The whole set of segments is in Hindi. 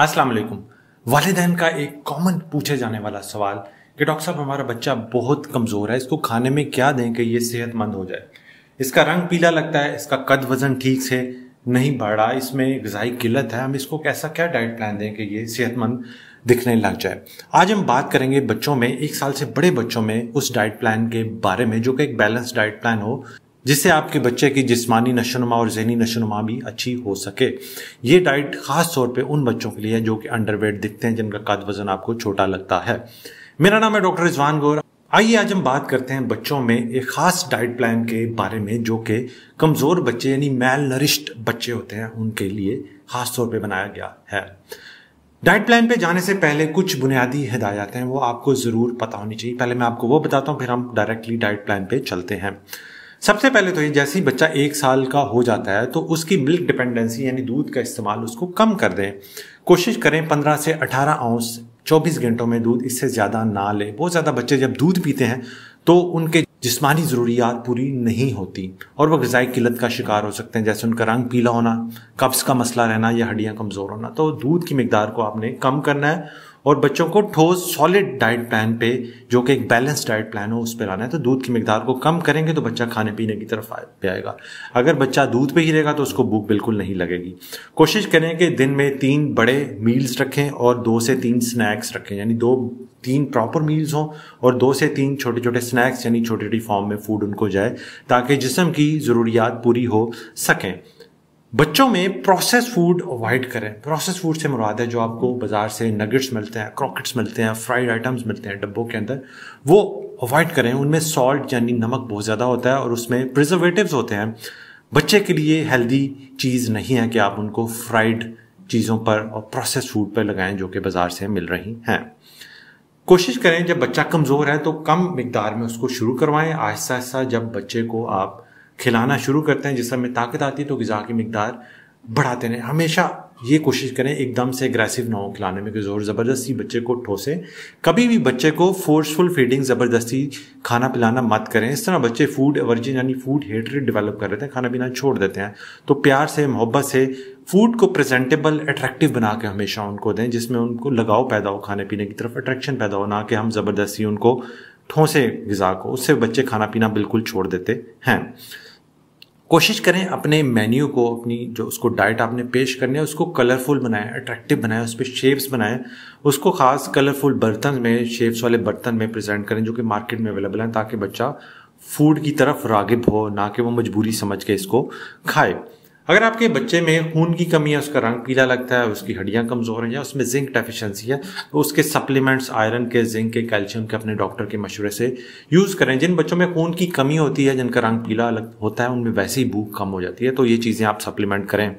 अस्सलाम वालेकुम वालदेन का एक कॉमन पूछे जाने वाला सवाल कि डॉक्टर साहब हमारा बच्चा बहुत कमज़ोर है इसको खाने में क्या दें कि ये सेहतमंद हो जाए इसका रंग पीला लगता है इसका कद वज़न ठीक से नहीं बढ़ रहा इसमें गजाई किल्लत है हम इसको कैसा क्या डाइट प्लान दें कि ये सेहतमंद दिखने लग जाए आज हम बात करेंगे बच्चों में एक साल से बड़े बच्चों में उस डाइट प्लान के बारे में जो कि एक बैलेंस डाइट प्लान हो जिससे आपके बच्चे की जिस्मानी नशोनुमा और जहनी नशोनुमा भी अच्छी हो सके ये डाइट ख़ास तौर पे उन बच्चों के लिए है जो कि अंडरवेट दिखते हैं जिनका कद वज़न आपको छोटा लगता है मेरा नाम है डॉक्टर रिजवान गौर आइए आज हम बात करते हैं बच्चों में एक ख़ास डाइट प्लान के बारे में जो कि कमज़ोर बच्चे यानी मेल नरिश्ड बच्चे होते हैं उनके लिए ख़ास तौर पर बनाया गया है डाइट प्लान पे जाने से पहले कुछ बुनियादी हिदायतें हैं वो आपको ज़रूर पता होनी चाहिए पहले मैं आपको वो बताता हूँ फिर हम डायरेक्टली डाइट प्लान पे चलते हैं सबसे पहले तो ये जैसे ही बच्चा एक साल का हो जाता है तो उसकी मिल्क डिपेंडेंसी यानी दूध का इस्तेमाल उसको कम कर दें कोशिश करें पंद्रह से अठारह आउंस 24 घंटों में दूध इससे ज़्यादा ना लें बहुत ज़्यादा बच्चे जब दूध पीते हैं तो उनके जिसमानी ज़रूरियात पूरी नहीं होती और वह गज़ाई किल्लत का शिकार हो सकते हैं जैसे उनका रंग पीला होना कब्ज़ का मसला रहना या हड्डियाँ कमज़ोर होना तो दूध की मकदार को आपने कम करना है और बच्चों को ठोस सॉलिड डाइट प्लान पे जो कि एक बैलेंस डाइट प्लान हो उस पर लाना है तो दूध की मकदार को कम करेंगे तो बच्चा खाने पीने की तरफ पे आएगा अगर बच्चा दूध पे ही रहेगा तो उसको भूख बिल्कुल नहीं लगेगी कोशिश करें कि दिन में तीन बड़े मील्स रखें और दो से तीन स्नैक्स रखें यानी दो तीन प्रॉपर मील्स हों और दो से तीन छोटे छोटे स्नैक्स यानी छोटी छोटी फॉर्म में फूड उनको जाए ताकि जिसम की ज़रूरियात पूरी हो सकें बच्चों में प्रोसेस फूड अवॉइड करें प्रोसेस फूड से मुराद है जो आपको बाज़ार से नगेट्स मिलते हैं क्रॉकेट्स मिलते हैं फ्राइड आइटम्स मिलते हैं डब्बों के अंदर वो अवॉइड करें उनमें सॉल्ट यानी नमक बहुत ज़्यादा होता है और उसमें प्रिजर्वेटिव होते हैं बच्चे के लिए हेल्दी चीज़ नहीं है कि आप उनको फ्राइड चीज़ों पर और प्रोसेस फूड पर लगाएं जो कि बाज़ार से मिल रही हैं कोशिश करें जब बच्चा कमज़ोर है तो कम मकदार में उसको शुरू करवाएं आहिस्ता आहिस्ता जब बच्चे को आप खिलाना शुरू करते हैं जिसमें में ताकत आती है तो गज़ा की मकदार बढ़ाते रहें हमेशा ये कोशिश करें एकदम से एग्रेसिव ना हो खिलाने में कि ज़ोर ज़बरदस्ती बच्चे को ठोसें कभी भी बच्चे को फोर्सफुल फीडिंग ज़बरदस्ती खाना पिलाना मत करें इस तरह बच्चे फूड एवर्जिन यानी फूड हेटरेट डेवलप कर देते हैं खाना पीना छोड़ देते हैं तो प्यार से मोहब्बत से फूड को प्रेजेंटेबल अट्रैक्टिव बना के हमेशा उनको दें जिसमें उनको लगाव पैदा हो खाने पीने की तरफ अट्रैक्शन पैदा हो ना कि हम ज़बरदस्ती उनको ठोंसे गज़ा को उससे बच्चे खाना पीना बिल्कुल छोड़ देते हैं कोशिश करें अपने मेन्यू को अपनी जो उसको डाइट आपने पेश करनी है उसको कलरफुल बनाएं अट्रैक्टिव बनाएं उस पर शेप्स बनाएं उसको ख़ास कलरफुल बर्तन में शेप्स वाले बर्तन में प्रेजेंट करें जो कि मार्केट में अवेलेबल हैं ताकि बच्चा फूड की तरफ रागिब हो ना कि वो मजबूरी समझ के इसको खाए अगर आपके बच्चे में खून की कमी है उसका रंग पीला लगता है उसकी हड्डियां कमज़ोर हैं या उसमें जिंक डेफिशिएंसी है तो उसके सप्लीमेंट्स आयरन के जिंक के कैल्शियम के अपने डॉक्टर के मशवरे से यूज़ करें जिन बच्चों में खून की कमी होती है जिनका रंग पीला होता है उनमें वैसे ही भूख कम हो जाती है तो ये चीज़ें आप सप्लीमेंट करें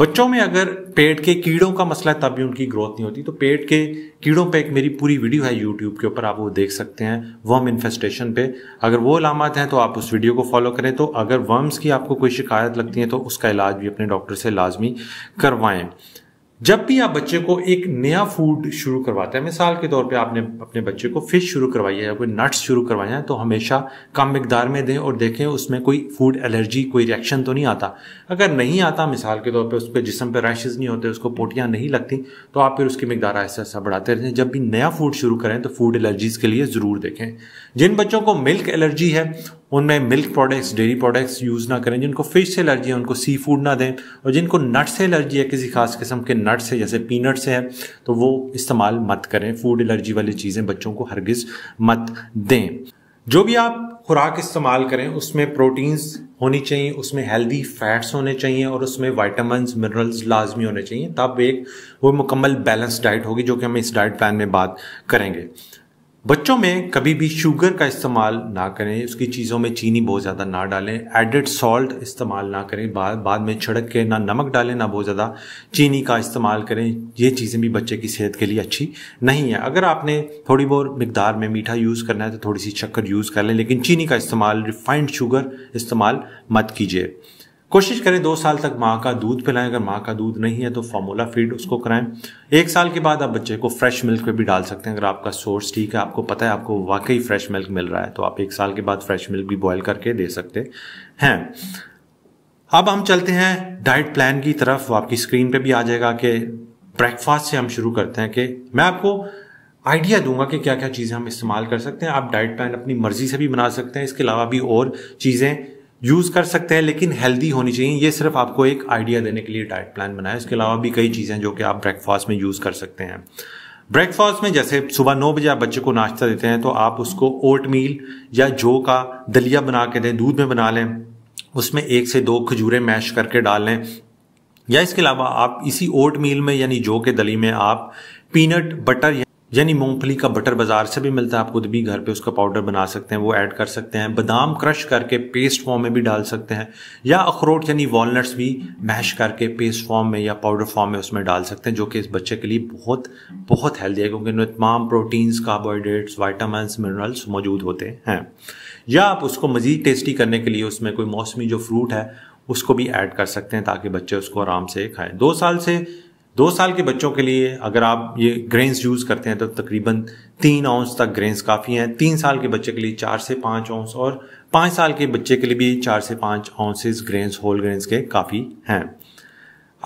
बच्चों में अगर पेट के कीड़ों का मसला है तब भी उनकी ग्रोथ नहीं होती तो पेट के कीड़ों पे एक मेरी पूरी वीडियो है यूट्यूब के ऊपर आप वो देख सकते हैं वर्म इन्फेस्टेशन पे अगर वो अलामत हैं तो आप उस वीडियो को फॉलो करें तो अगर वर्म्स की आपको कोई शिकायत लगती है तो उसका इलाज भी अपने डॉक्टर से लाजमी करवाएं जब भी आप बच्चे को एक नया फूड शुरू करवाते हैं मिसाल के तौर पे आपने अपने बच्चे को फिश शुरू करवाई है या कोई नट्स शुरू करवाए हैं तो हमेशा कम मकदार में दें और देखें उसमें कोई फूड एलर्जी कोई रिएक्शन तो नहीं आता अगर नहीं आता मिसाल के तौर पे उसके जिसम पे रैशेज नहीं होते उसको पोटियाँ नहीं लगती तो आप फिर उसकी मकदार ऐसा ऐसा बढ़ाते रहें जब भी नया फूड शुरू करें तो फूड एलर्जीज़ के लिए ज़रूर देखें जिन बच्चों को मिल्क एलर्जी है उनमें milk products dairy products use ना करें जिनको फिश से एलर्जी है उनको सी फूड ना दें और जिनको नट से एलर्जी है किसी खास किस्म के नट्स से जैसे पीनट्स से है तो वो इस्तेमाल मत करें फूड एलर्जी वाली चीज़ें बच्चों को हरगिज़ मत दें जो भी आप खुराक इस्तेमाल करें उसमें प्रोटीन्स होनी चाहिए उसमें हेल्दी फैट्स होने चाहिए और उसमें वाइटामस मिनरल्स लाजमी होने चाहिए तब एक वो मुकम्मल बैलेंस डाइट होगी जो कि हम इस डाइट प्लान में बात करेंगे बच्चों में कभी भी शुगर का इस्तेमाल ना करें उसकी चीज़ों में चीनी बहुत ज़्यादा ना डालें एडेड सॉल्ट इस्तेमाल ना करें बाद बाद में छिड़क के ना नमक डालें ना बहुत ज़्यादा चीनी का इस्तेमाल करें ये चीज़ें भी बच्चे की सेहत के लिए अच्छी नहीं है अगर आपने थोड़ी बहुत मकदार में मीठा यूज़ करना है तो थोड़ी सी शक्कर यूज़ कर लें लेकिन चीनी का इस्तेमाल रिफाइंड शुगर इस्तेमाल मत कीजिए कोशिश करें दो साल तक माँ का दूध पिलाएं अगर माँ का दूध नहीं है तो फार्मूला फीड उसको कराएं एक साल के बाद आप बच्चे को फ्रेश मिल्क पे भी डाल सकते हैं अगर आपका सोर्स ठीक है आपको पता है आपको वाकई फ्रेश मिल्क मिल रहा है तो आप एक साल के बाद फ्रेश मिल्क भी बॉयल करके दे सकते हैं अब हम चलते हैं डाइट प्लान की तरफ आपकी स्क्रीन पर भी आ जाएगा कि ब्रेकफास्ट से हम शुरू करते हैं कि मैं आपको आइडिया दूंगा कि क्या क्या चीज़ें हम इस्तेमाल कर सकते हैं आप डाइट प्लान अपनी मर्जी से भी बना सकते हैं इसके अलावा भी और चीज़ें यूज़ कर सकते हैं लेकिन हेल्दी होनी चाहिए ये सिर्फ आपको एक आइडिया देने के लिए डाइट प्लान बनाया इसके अलावा भी कई चीज़ें जो कि आप ब्रेकफास्ट में यूज़ कर सकते हैं ब्रेकफास्ट में जैसे सुबह नौ बजे आप बच्चे को नाश्ता देते हैं तो आप उसको ओट मील या जो का दलिया बना के दें दूध में बना लें उसमें एक से दो खजूरें मैश करके डाल लें या इसके अलावा आप इसी ओट मील में यानी जो के दली में आप पीनट बटर यानी मूंगफली का बटर बाजार से भी मिलता है आप खुद भी घर पे उसका पाउडर बना सकते हैं वो ऐड कर सकते हैं बादाम क्रश करके पेस्ट फॉर्म में भी डाल सकते हैं या अखरोट यानी वॉलनट्स भी मैश करके पेस्ट फॉर्म में या पाउडर फॉर्म में उसमें डाल सकते हैं जो कि इस बच्चे के लिए बहुत बहुत हेल्दी है क्योंकि इनमें तमाम प्रोटीन्स कार्बोहाइड्रेट्स वाइटामिन मिनरल्स मौजूद होते हैं या आप उसको मज़ीद टेस्टी करने के लिए उसमें कोई मौसमी जो फ्रूट है उसको भी ऐड कर सकते हैं ताकि बच्चे उसको आराम से खाएं दो साल से दो साल के बच्चों के लिए अगर आप ये ग्रेन्स यूज़ करते हैं तो तकरीबन तीन औंस तक ग्रेन्स काफ़ी हैं तीन साल के बच्चे के लिए चार से पांच औंस और पांच साल के बच्चे के लिए भी चार से पांच औंसेस ग्रेन्स होल ग्रेन्स के काफ़ी हैं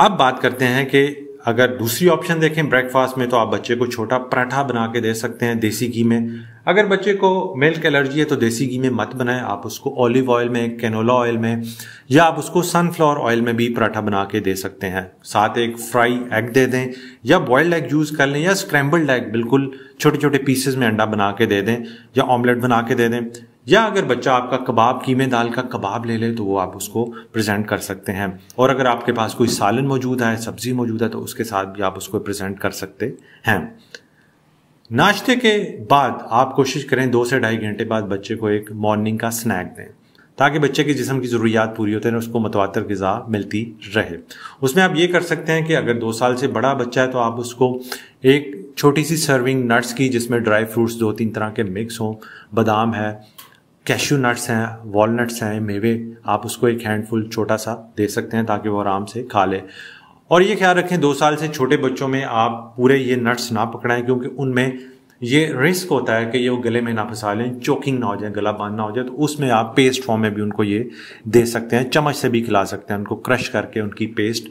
अब बात करते हैं कि अगर दूसरी ऑप्शन देखें ब्रेकफास्ट में तो आप बच्चे को छोटा पराठा बना के दे सकते हैं देसी घी में अगर बच्चे को मिल्क एलर्जी है तो देसी घी में मत बनाएं आप उसको ऑलिव ऑयल में कैनोला ऑयल में या आप उसको सनफ्लावर ऑयल में भी पराठा बना के दे सकते हैं साथ एक फ्राई एग दे दें या बॉयल्ड एग यूज़ कर लें या स्क्रैम्बल्ड एग बिल्कुल छोटे छोटे पीसेज में अंडा बना के दे दें या ऑमलेट बना के दे दें या अगर बच्चा आपका कबाब कीमे दाल का कबाब ले ले तो वो आप उसको प्रेजेंट कर सकते हैं और अगर आपके पास कोई सालन मौजूद है सब्ज़ी मौजूद है तो उसके साथ भी आप उसको प्रेजेंट कर सकते हैं नाश्ते के बाद आप कोशिश करें दो से ढाई घंटे बाद बच्चे को एक मॉर्निंग का स्नैक दें ताकि बच्चे की जिसम की ज़रूरियात पूरी होते हैं उसको मतवातर गज़ा मिलती रहे उसमें आप ये कर सकते हैं कि अगर दो साल से बड़ा बच्चा है तो आप उसको एक छोटी सी सर्विंग नट्स की जिसमें ड्राई फ्रूट्स दो तीन तरह के मिक्स हों बादाम है कैशू नट्स हैं वॉलनट्स हैं मेवे आप उसको एक हैंडफुल छोटा सा दे सकते हैं ताकि वो आराम से खा ले और ये ख्याल रखें दो साल से छोटे बच्चों में आप पूरे ये नट्स ना पकड़ाएं क्योंकि उनमें ये रिस्क होता है कि ये वो गले में ना फंसा लें चोकिंग ना हो जाए गला बांध ना हो जाए तो उसमें आप पेस्ट फॉर्म में भी उनको ये दे सकते हैं चम्मच से भी खिला सकते हैं उनको क्रश करके उनकी पेस्ट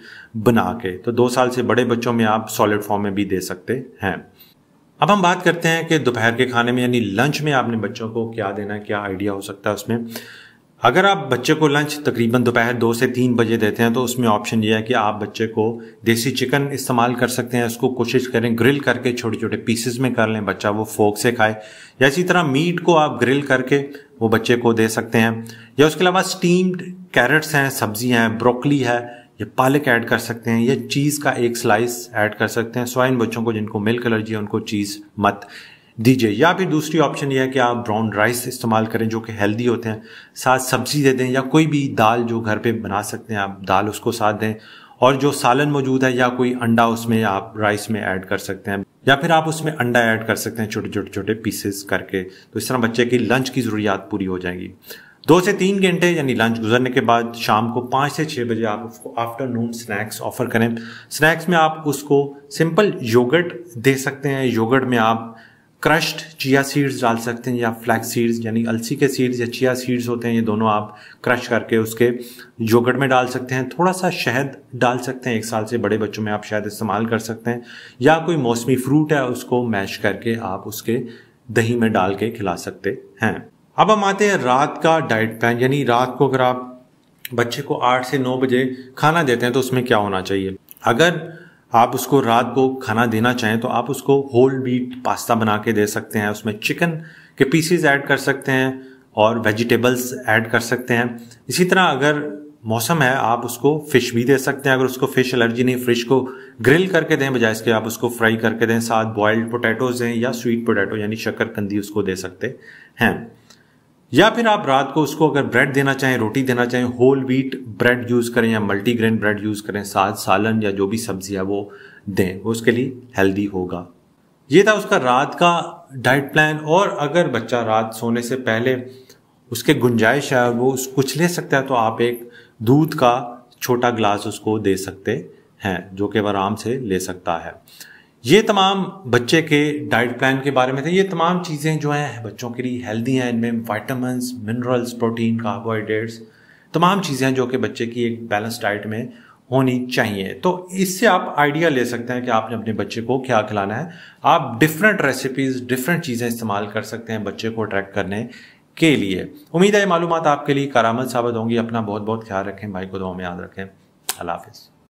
बना के तो दो साल से बड़े बच्चों में आप सॉलिड फॉर्म में भी दे सकते हैं अब हम बात करते हैं कि दोपहर के खाने में यानी लंच में आपने बच्चों को क्या देना है क्या आइडिया हो सकता है उसमें अगर आप बच्चे को लंच तकरीबन दोपहर दो से तीन बजे देते हैं तो उसमें ऑप्शन ये है कि आप बच्चे को देसी चिकन इस्तेमाल कर सकते हैं उसको कोशिश करें ग्रिल करके छोटे छोटे पीसेस में कर लें बच्चा वो फोक से खाए या इसी तरह मीट को आप ग्रिल करके वो बच्चे को दे सकते हैं या उसके अलावा स्टीम्ड कैरेट्स हैं सब्जी हैं ब्रोकली है या पालक ऐड कर सकते हैं या चीज़ का एक स्लाइस ऐड कर सकते हैं स्वाइन बच्चों को जिनको मिल्क एलर्जी है उनको चीज़ मत दीजिए या फिर दूसरी ऑप्शन यह है कि आप ब्राउन राइस इस्तेमाल करें जो कि हेल्दी होते हैं साथ सब्जी दे दें या कोई भी दाल जो घर पे बना सकते हैं आप दाल उसको साथ दें और जो सालन मौजूद है या कोई अंडा उसमें आप राइस में ऐड कर सकते हैं या फिर आप उसमें अंडा ऐड कर सकते हैं छोटे छोटे छोटे पीसेस करके तो इस तरह बच्चे की लंच की ज़रूरियात पूरी हो जाएगी दो से तीन घंटे यानी लंच गुजरने के बाद शाम को पाँच से छः बजे आप उसको आफ्टरनून स्नैक्स ऑफर करें स्नैक्स में आप उसको सिंपल योगर्ट दे सकते हैं योगर्ट में आप क्रश्ड चिया सीड्स डाल सकते हैं या फ्लैक्स सीड्स यानी अलसी के सीड्स या चिया सीड्स होते हैं ये दोनों आप क्रश करके उसके जोगट में डाल सकते हैं थोड़ा सा शहद डाल सकते हैं एक साल से बड़े बच्चों में आप शहद इस्तेमाल कर सकते हैं या कोई मौसमी फ्रूट है उसको मैश करके आप उसके दही में डाल के खिला सकते हैं अब हम आते हैं रात का डाइट प्लान यानी रात को अगर आप बच्चे को आठ से नौ बजे खाना देते हैं तो उसमें क्या होना चाहिए अगर आप उसको रात को खाना देना चाहें तो आप उसको होल बीट पास्ता बना के दे सकते हैं उसमें चिकन के पीसीज ऐड कर सकते हैं और वेजिटेबल्स ऐड कर सकते हैं इसी तरह अगर मौसम है आप उसको फिश भी दे सकते हैं अगर उसको फिश एलर्जी नहीं फिश को ग्रिल करके दें बजाय इसके आप उसको फ्राई करके दें साथ बॉयल्ड पोटैटोज दें या स्वीट पोटैटो यानी शक्कर कंदी उसको दे सकते हैं या फिर आप रात को उसको अगर ब्रेड देना चाहें रोटी देना चाहें होल व्हीट ब्रेड यूज़ करें या मल्टीग्रेन ब्रेड यूज़ करें साथ सालन या जो भी सब्जी है वो दें वो उसके लिए हेल्दी होगा ये था उसका रात का डाइट प्लान और अगर बच्चा रात सोने से पहले उसके गुंजाइश है वो कुछ ले सकता है तो आप एक दूध का छोटा ग्लास उसको दे सकते हैं जो कि वह आराम से ले सकता है ये तमाम बच्चे के डाइट प्लान के बारे में थे ये तमाम चीज़ें जो हैं बच्चों के लिए हेल्दी हैं इनमें वाइटामस मिनरल्स प्रोटीन कार्बोहाइड्रेट्स तमाम चीज़ें हैं जो कि बच्चे की एक बैलेंस डाइट में होनी चाहिए तो इससे आप आइडिया ले सकते हैं कि आपने अपने बच्चे को क्या खिलाना है आप डिफरेंट रेसिपीज़ डिफरेंट चीज़ें इस्तेमाल कर सकते हैं बच्चे को अट्रैक्ट करने के लिए उम्मीद है ये मालूम आपके लिए कारामद साबित होंगी अपना बहुत बहुत ख्याल रखें भाई को दो में याद रखें अल्लाह हाफिज़